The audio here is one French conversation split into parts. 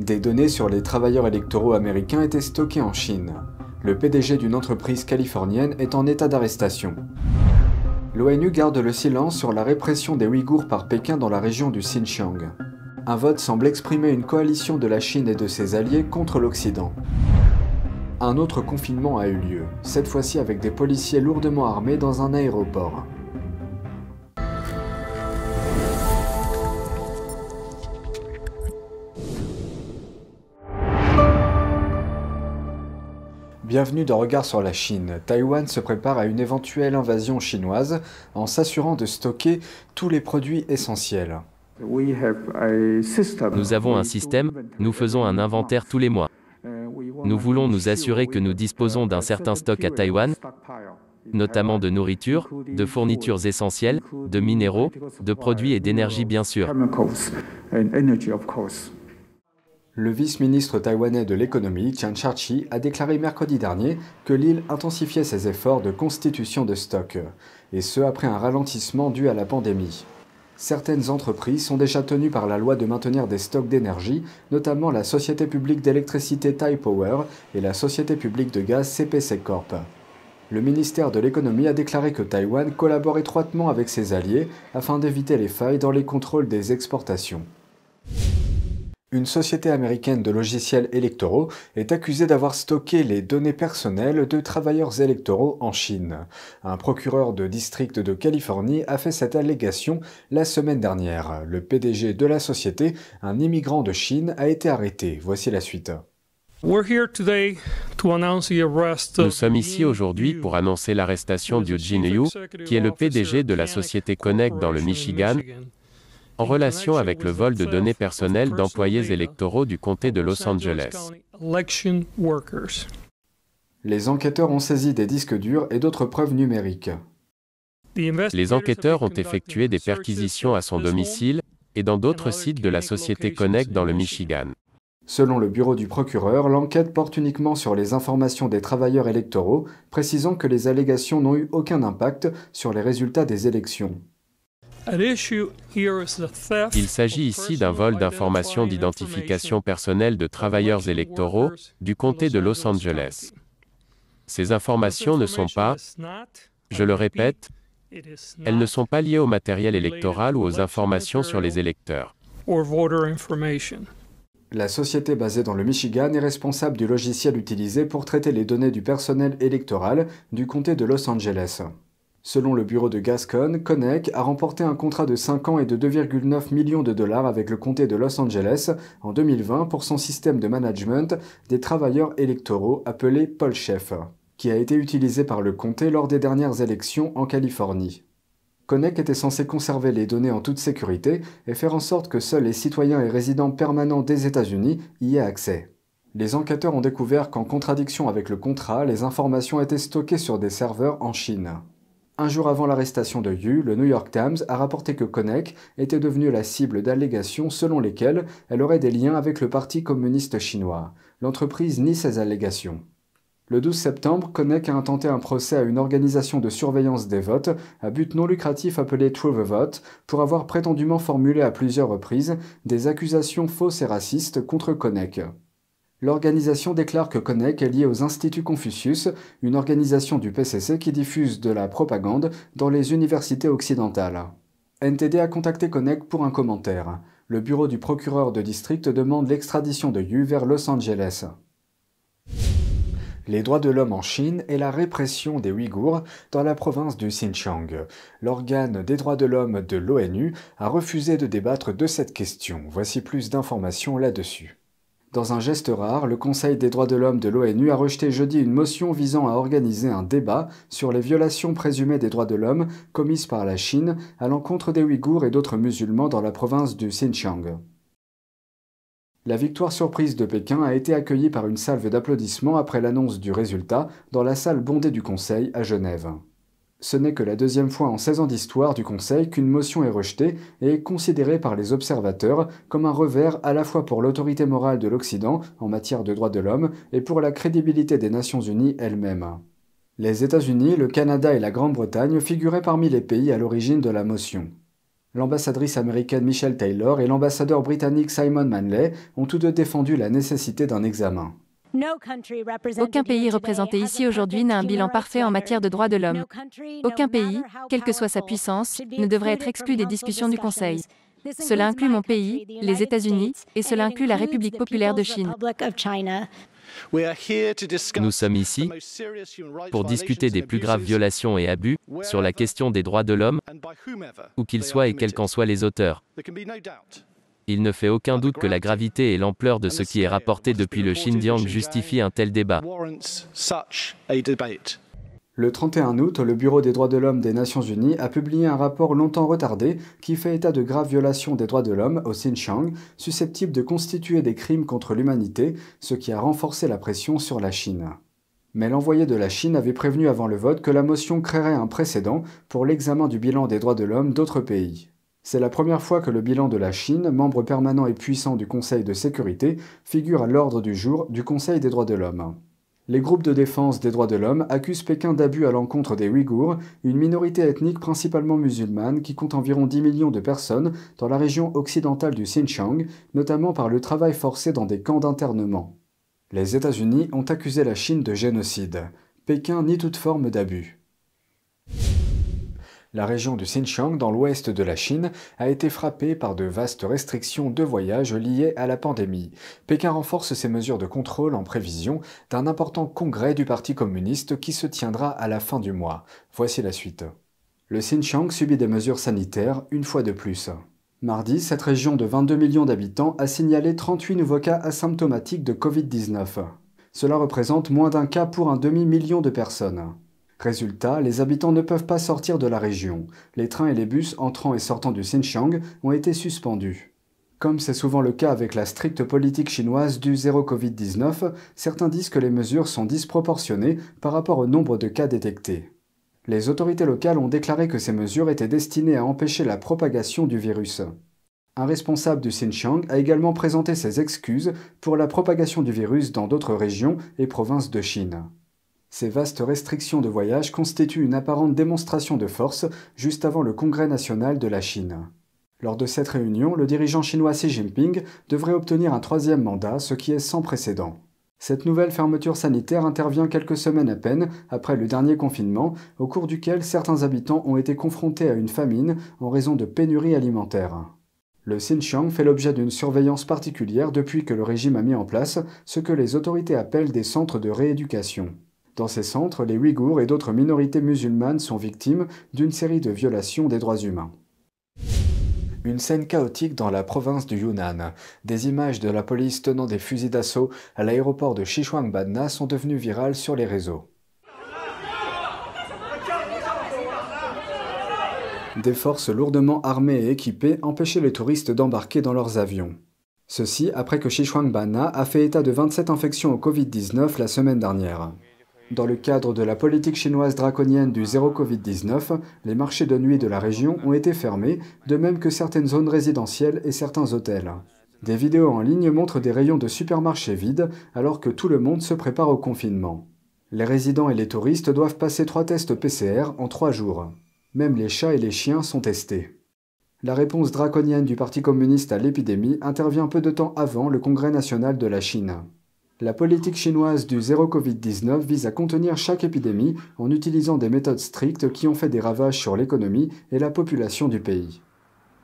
Des données sur les travailleurs électoraux américains étaient stockées en Chine. Le PDG d'une entreprise californienne est en état d'arrestation. L'ONU garde le silence sur la répression des Ouïghours par Pékin dans la région du Xinjiang. Un vote semble exprimer une coalition de la Chine et de ses alliés contre l'Occident. Un autre confinement a eu lieu, cette fois-ci avec des policiers lourdement armés dans un aéroport. Bienvenue dans Regard sur la Chine. Taïwan se prépare à une éventuelle invasion chinoise en s'assurant de stocker tous les produits essentiels. Nous avons un système, nous faisons un inventaire tous les mois. Nous voulons nous assurer que nous disposons d'un certain stock à Taïwan, notamment de nourriture, de fournitures essentielles, de minéraux, de produits et d'énergie bien sûr. Le vice-ministre taïwanais de l'économie, Chan Char-Chi, a déclaré mercredi dernier que l'île intensifiait ses efforts de constitution de stocks, et ce après un ralentissement dû à la pandémie. Certaines entreprises sont déjà tenues par la loi de maintenir des stocks d'énergie, notamment la Société publique d'électricité Thai Power et la Société publique de gaz CPC Corp. Le ministère de l'économie a déclaré que Taïwan collabore étroitement avec ses alliés afin d'éviter les failles dans les contrôles des exportations. Une société américaine de logiciels électoraux est accusée d'avoir stocké les données personnelles de travailleurs électoraux en Chine. Un procureur de district de Californie a fait cette allégation la semaine dernière. Le PDG de la société, un immigrant de Chine, a été arrêté. Voici la suite. Nous sommes ici aujourd'hui pour annoncer l'arrestation d'Eugene Yu, qui est le PDG de la société Connect dans le Michigan, en relation avec le vol de données personnelles d'employés électoraux du comté de Los Angeles. Les enquêteurs ont saisi des disques durs et d'autres preuves numériques. Les enquêteurs ont effectué des perquisitions à son domicile et dans d'autres sites de la société Connect dans le Michigan. Selon le bureau du procureur, l'enquête porte uniquement sur les informations des travailleurs électoraux, précisant que les allégations n'ont eu aucun impact sur les résultats des élections. Il s'agit ici d'un vol d'informations d'identification personnelle de travailleurs électoraux du comté de Los Angeles. Ces informations ne sont pas, je le répète, elles ne sont pas liées au matériel électoral ou aux informations sur les électeurs. La société basée dans le Michigan est responsable du logiciel utilisé pour traiter les données du personnel électoral du comté de Los Angeles. Selon le bureau de Gascon, Connec a remporté un contrat de 5 ans et de 2,9 millions de dollars avec le comté de Los Angeles en 2020 pour son système de management des travailleurs électoraux appelé chef », qui a été utilisé par le comté lors des dernières élections en Californie. Connec était censé conserver les données en toute sécurité et faire en sorte que seuls les citoyens et résidents permanents des États-Unis y aient accès. Les enquêteurs ont découvert qu'en contradiction avec le contrat, les informations étaient stockées sur des serveurs en Chine. Un jour avant l'arrestation de Yu, le New York Times a rapporté que Konek était devenue la cible d'allégations selon lesquelles elle aurait des liens avec le Parti communiste chinois. L'entreprise nie ces allégations. Le 12 septembre, Connect a intenté un procès à une organisation de surveillance des votes à but non lucratif appelée True the Vote pour avoir prétendument formulé à plusieurs reprises des accusations fausses et racistes contre Connect. L'organisation déclare que Connect est liée aux Instituts Confucius, une organisation du PCC qui diffuse de la propagande dans les universités occidentales. NTD a contacté Connect pour un commentaire. Le bureau du procureur de district demande l'extradition de Yu vers Los Angeles. Les droits de l'homme en Chine et la répression des Ouïghours dans la province du Xinjiang. L'organe des droits de l'homme de l'ONU a refusé de débattre de cette question. Voici plus d'informations là-dessus. Dans un geste rare, le Conseil des droits de l'homme de l'ONU a rejeté jeudi une motion visant à organiser un débat sur les violations présumées des droits de l'homme commises par la Chine à l'encontre des Ouïghours et d'autres musulmans dans la province du Xinjiang. La victoire surprise de Pékin a été accueillie par une salve d'applaudissements après l'annonce du résultat dans la salle bondée du Conseil à Genève. Ce n'est que la deuxième fois en 16 ans d'histoire du Conseil qu'une motion est rejetée et est considérée par les observateurs comme un revers à la fois pour l'autorité morale de l'Occident en matière de droits de l'homme et pour la crédibilité des Nations Unies elles-mêmes. Les États-Unis, le Canada et la Grande-Bretagne figuraient parmi les pays à l'origine de la motion. L'ambassadrice américaine Michelle Taylor et l'ambassadeur britannique Simon Manley ont tous deux défendu la nécessité d'un examen. Aucun pays représenté ici aujourd'hui n'a un bilan parfait en matière de droits de l'homme. Aucun pays, quelle que soit sa puissance, ne devrait être exclu des discussions du Conseil. Cela inclut mon pays, les États-Unis, et cela inclut la République populaire de Chine. Nous sommes ici pour discuter des plus graves violations et abus sur la question des droits de l'homme, où qu'ils soient et quels qu'en soient les auteurs. Il ne fait aucun doute que la gravité et l'ampleur de ce qui est rapporté depuis le Xinjiang justifient un tel débat. Le 31 août, le Bureau des droits de l'homme des Nations Unies a publié un rapport longtemps retardé qui fait état de graves violations des droits de l'homme au Xinjiang, susceptibles de constituer des crimes contre l'humanité, ce qui a renforcé la pression sur la Chine. Mais l'envoyé de la Chine avait prévenu avant le vote que la motion créerait un précédent pour l'examen du bilan des droits de l'homme d'autres pays. C'est la première fois que le bilan de la Chine, membre permanent et puissant du Conseil de sécurité, figure à l'ordre du jour du Conseil des droits de l'homme. Les groupes de défense des droits de l'homme accusent Pékin d'abus à l'encontre des Ouïghours, une minorité ethnique principalement musulmane qui compte environ 10 millions de personnes dans la région occidentale du Xinjiang, notamment par le travail forcé dans des camps d'internement. Les États-Unis ont accusé la Chine de génocide. Pékin nie toute forme d'abus la région du Xinjiang dans l'ouest de la Chine a été frappée par de vastes restrictions de voyage liées à la pandémie. Pékin renforce ses mesures de contrôle en prévision d'un important congrès du Parti communiste qui se tiendra à la fin du mois. Voici la suite. Le Xinjiang subit des mesures sanitaires une fois de plus. Mardi, cette région de 22 millions d'habitants a signalé 38 nouveaux cas asymptomatiques de Covid-19. Cela représente moins d'un cas pour un demi-million de personnes. Résultat, les habitants ne peuvent pas sortir de la région. Les trains et les bus entrant et sortant du Xinjiang ont été suspendus. Comme c'est souvent le cas avec la stricte politique chinoise du zéro Covid-19, certains disent que les mesures sont disproportionnées par rapport au nombre de cas détectés. Les autorités locales ont déclaré que ces mesures étaient destinées à empêcher la propagation du virus. Un responsable du Xinjiang a également présenté ses excuses pour la propagation du virus dans d'autres régions et provinces de Chine. Ces vastes restrictions de voyage constituent une apparente démonstration de force juste avant le Congrès national de la Chine. Lors de cette réunion, le dirigeant chinois Xi Jinping devrait obtenir un troisième mandat, ce qui est sans précédent. Cette nouvelle fermeture sanitaire intervient quelques semaines à peine après le dernier confinement, au cours duquel certains habitants ont été confrontés à une famine en raison de pénuries alimentaires. Le Xinjiang fait l'objet d'une surveillance particulière depuis que le régime a mis en place ce que les autorités appellent des centres de rééducation. Dans ces centres, les Ouïghours et d'autres minorités musulmanes sont victimes d'une série de violations des droits humains une scène chaotique dans la province du Yunnan. Des images de la police tenant des fusils d'assaut à l'aéroport de sichuan sont devenues virales sur les réseaux. Des forces lourdement armées et équipées empêchaient les touristes d'embarquer dans leurs avions. Ceci après que sichuan a fait état de 27 infections au Covid-19 la semaine dernière. Dans le cadre de la politique chinoise draconienne du zéro Covid-19, les marchés de nuit de la région ont été fermés, de même que certaines zones résidentielles et certains hôtels. Des vidéos en ligne montrent des rayons de supermarchés vides alors que tout le monde se prépare au confinement. Les résidents et les touristes doivent passer trois tests PCR en trois jours. Même les chats et les chiens sont testés. La réponse draconienne du Parti communiste à l'épidémie intervient peu de temps avant le Congrès national de la Chine. La politique chinoise du zéro Covid-19 vise à contenir chaque épidémie en utilisant des méthodes strictes qui ont fait des ravages sur l'économie et la population du pays.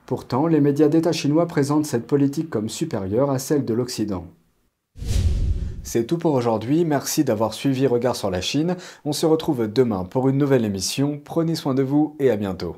Pourtant, les médias d'État chinois présentent cette politique comme supérieure à celle de l'Occident. C'est tout pour aujourd'hui, merci d'avoir suivi Regard sur la Chine, on se retrouve demain pour une nouvelle émission, prenez soin de vous et à bientôt.